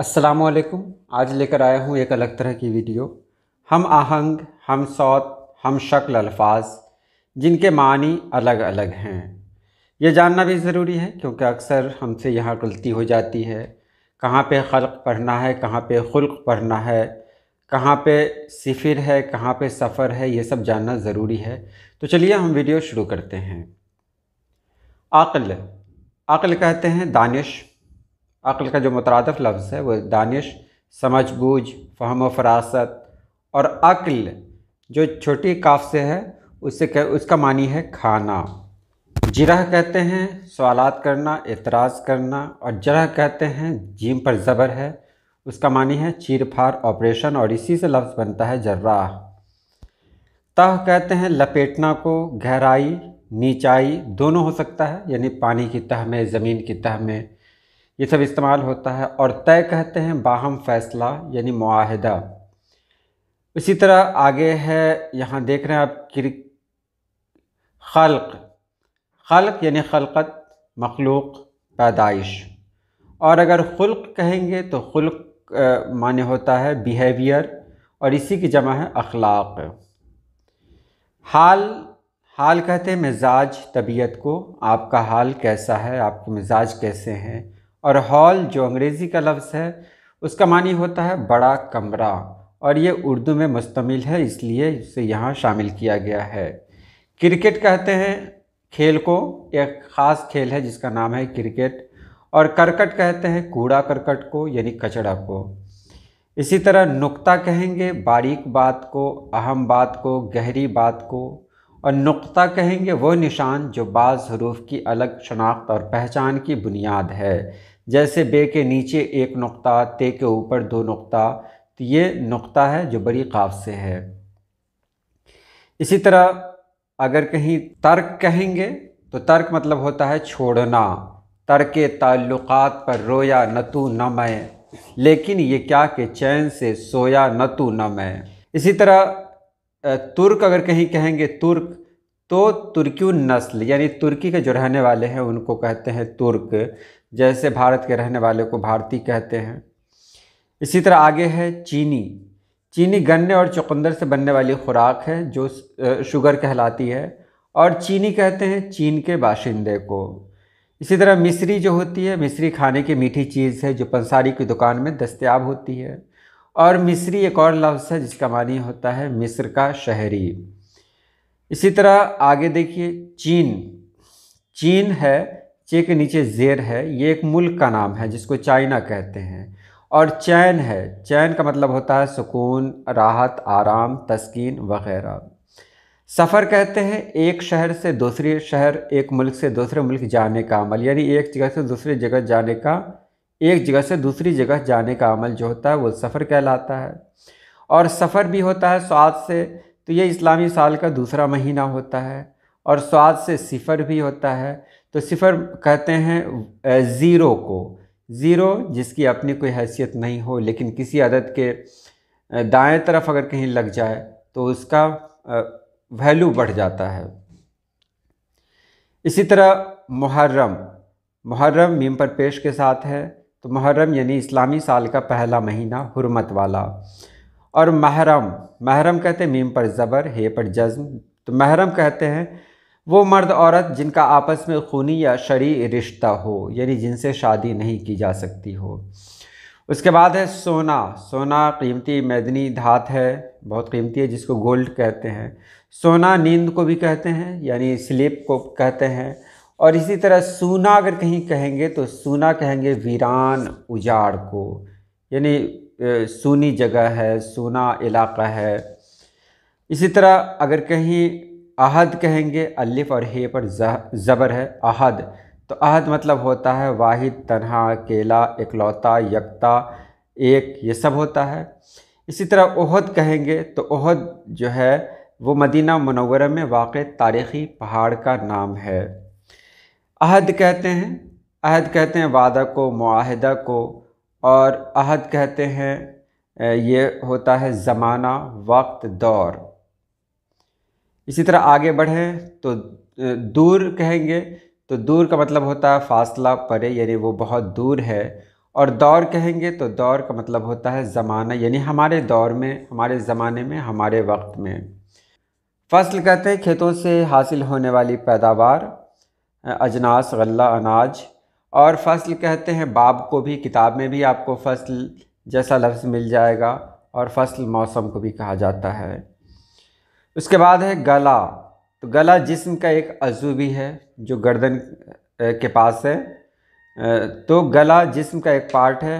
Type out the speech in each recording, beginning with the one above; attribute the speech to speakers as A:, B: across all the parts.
A: असलकुम आज लेकर आया हूँ एक अलग तरह की वीडियो हम आहंग हम सौत हम शक्ल अल्फाज जिनके मानी अलग अलग हैं ये जानना भी ज़रूरी है क्योंकि अक्सर हमसे यहाँ गलती हो जाती है कहाँ पे खल्क पढ़ना है कहाँ पे खुल्क पढ़ना है कहाँ पे सिफिर है कहाँ पे सफ़र है ये सब जानना ज़रूरी है तो चलिए हम वीडियो शुरू करते हैं अक़ल अक़ल कहते हैं दानिश अक्ल का जो मुतरद लफ्ज़ है वह दानिश समझ बूझ फहम व फरासत और अक्ल जो छोटी काफ से है उससे कह, उसका मानी है खाना जरा कहते हैं सवालात करना एतराज़ करना और जरह कहते हैं जीम पर ज़बर है उसका मानी है चीर फार ऑपरेशन और इसी से लफ्ज़ बनता है जर्राह तह कहते हैं लपेटना को गहराई नीचाई दोनों हो सकता है यानी पानी की तह में ज़मीन की तह में ये सब इस्तेमाल होता है और तय कहते हैं बाहम फैसला यानी माहदा इसी तरह आगे है यहाँ देख रहे हैं आप खल़ खल खल्क यानी खलकत मखलूक पैदाइश और अगर खुल्क कहेंगे तो खुल्क माने होता है बिहेवियर और इसी की जमा है अखलाक हाल हाल कहते हैं मिजाज तबीयत को आपका हाल कैसा है आपके मिजाज कैसे हैं और हॉल जो अंग्रेज़ी का लफ्ज़ है उसका मानी होता है बड़ा कमरा और ये उर्दू में मुश्तमिल है इसलिए इसे यहाँ शामिल किया गया है क्रिकेट कहते हैं खेल को एक ख़ास खेल है जिसका नाम है क्रिकेट और करकट कहते हैं कूड़ा करकट को यानी कचड़ा को इसी तरह नुक्ता कहेंगे बारीक बात को अहम बात को गहरी बात को और नुक्ता कहेंगे वो निशान जो बाज़ हरूफ की अलग शनाख्त और पहचान की बुनियाद है जैसे बे के नीचे एक नुक्ता ते के ऊपर दो नुक्ता तो ये नुक्ता है जो बड़ी काफ से है इसी तरह अगर कहीं तर्क कहेंगे तो तर्क मतलब होता है छोड़ना तर्क ताल्लुक़ात पर रोया न तो न मैं लेकिन ये क्या कि चैन से सोया न तो न मैं इसी तरह तुर्क अगर कहीं कहेंगे तुर्क तो तुर्की नस्ल यानी तुर्की के जो रहने वाले हैं उनको कहते हैं तुर्क जैसे भारत के रहने वाले को भारतीय कहते हैं इसी तरह आगे है चीनी चीनी गन्ने और चुकंदर से बनने वाली खुराक है जो शुगर कहलाती है और चीनी कहते हैं चीन के बाशिंदे को इसी तरह मिश्री जो होती है मिश्री खाने की मीठी चीज़ है जो पंसारी की दुकान में दस्तियाब होती है और मिस्री एक और लफ्ज़ है जिसका मानी होता है मिस्र का शहरी इसी तरह आगे देखिए चीन चीन है चे के नीचे जेर है ये एक मुल्क का नाम है जिसको चाइना कहते हैं और चैन है चैन का मतलब होता है सुकून राहत आराम तस्कीन वगैरह सफ़र कहते हैं एक शहर से दूसरे शहर एक मुल्क से दूसरे मुल्क जाने का अमल यानी एक जगह से दूसरे जगह जाने का एक जगह से दूसरी जगह जाने का अमल जो होता है वो सफ़र कहलाता है और सफ़र भी होता है स्वाद से तो ये इस्लामी साल का दूसरा महीना होता है और स्वाद से सिफर भी होता है तो सिफर कहते हैं ज़ीरो को ज़ीरो जिसकी अपनी कोई हैसियत नहीं हो लेकिन किसी अदद के दाएं तरफ अगर कहीं लग जाए तो उसका वैल्यू बढ़ जाता है इसी तरह मुहर्रम मुहर्रम मीम पर पेश के साथ है तो मुहर्रम यानी इस्लामी साल का पहला महीना हरमत वाला और महरम महरम कहते हैं मीम पर ज़बर हे पर जज्म तो महरम कहते हैं वो मर्द औरत जिनका आपस में खूनी या शरी रिश्ता हो यानी जिनसे शादी नहीं की जा सकती हो उसके बाद है सोना सोना कीमती मैदनी धात है बहुत कीमती है जिसको गोल्ड कहते हैं सोना नींद को भी कहते हैं यानी स्लीप को कहते हैं और इसी तरह सूना अगर कहीं कहेंगे तो सूना कहेंगे वीरान उजाड़ को यानी सूनी जगह है सूना इलाका है इसी तरह अगर कहीं अहद कहेंगे अलिफ और हे पर ज़बर है अहद तो अहद मतलब होता है वाहिद तनहा अकेला इकलौता यकता एक ये सब होता है इसी तरह ओहद कहेंगे तो ओहद जो है वो मदीना मनवरा में वाक़ तारीख़ी पहाड़ का नाम है अहद कहते हैं अहद कहते हैं वादा को माहदा को और अहद कहते हैं ये होता है ज़माना वक्त दौर इसी तरह आगे बढ़ें तो दूर कहेंगे तो दूर का मतलब होता है फासला परे यानी वो बहुत दूर है और दौर कहेंगे तो दौर का मतलब होता है ज़माना यानी हमारे दौर में हमारे ज़माने में हमारे वक्त में फसल कहते हैं खेतों से हासिल होने वाली पैदावार अजनास गल्ला अनाज और फसल कहते हैं बाब को भी किताब में भी आपको फसल जैसा लफ्ज़ मिल जाएगा और फसल मौसम को भी कहा जाता है उसके बाद है गला तो गला जिस्म का एक अजू भी है जो गर्दन के पास है तो गला जिस्म का एक पार्ट है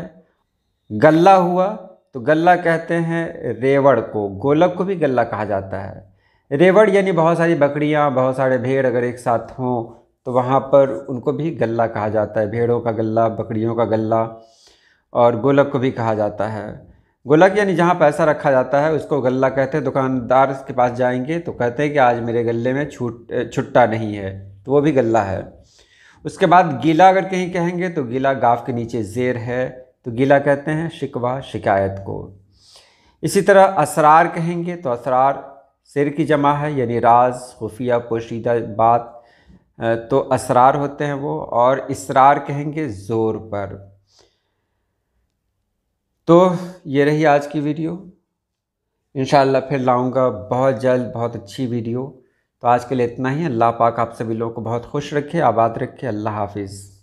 A: गला हुआ तो गला कहते हैं रेवड़ को गोलक को भी गला कहा जाता है रेवड़ यानी बहुत सारी बकरियां बहुत सारे भेड़ अगर एक साथ हों तो वहाँ पर उनको भी गल्ला कहा जाता है भेड़ों का गल्ला बकरियों का गल्ला और गोलक को भी कहा जाता है गोलक यानी जहाँ पैसा रखा जाता है उसको गल्ला कहते हैं दुकानदार के पास जाएंगे तो कहते हैं कि आज मेरे गल्ले में छूट छुट्टा नहीं है तो वो भी गल्ला है उसके बाद गीला अगर कहीं कहेंगे तो गीला गाफ के नीचे जेर है तो गीला कहते हैं शिकवा शिकायत को इसी तरह असरार कहेंगे तो असरार सिर की जमा है यानी राज खुफिया पोशीदा बात तो असरार होते हैं वो और इसरार कहेंगे ज़ोर पर तो ये रही आज की वीडियो इन फिर लाऊंगा बहुत जल्द बहुत अच्छी वीडियो तो आज के लिए इतना ही अल्लाह पाक आप सभी लोगों को बहुत खुश रखे आबाद रखे अल्लाह हाफिज़